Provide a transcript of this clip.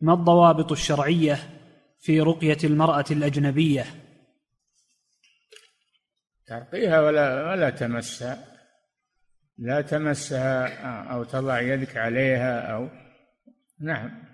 ما الضوابط الشرعيه في رقيه المراه الاجنبيه ترقيها ولا ولا تمسها لا تمسها او تضع يدك عليها او نعم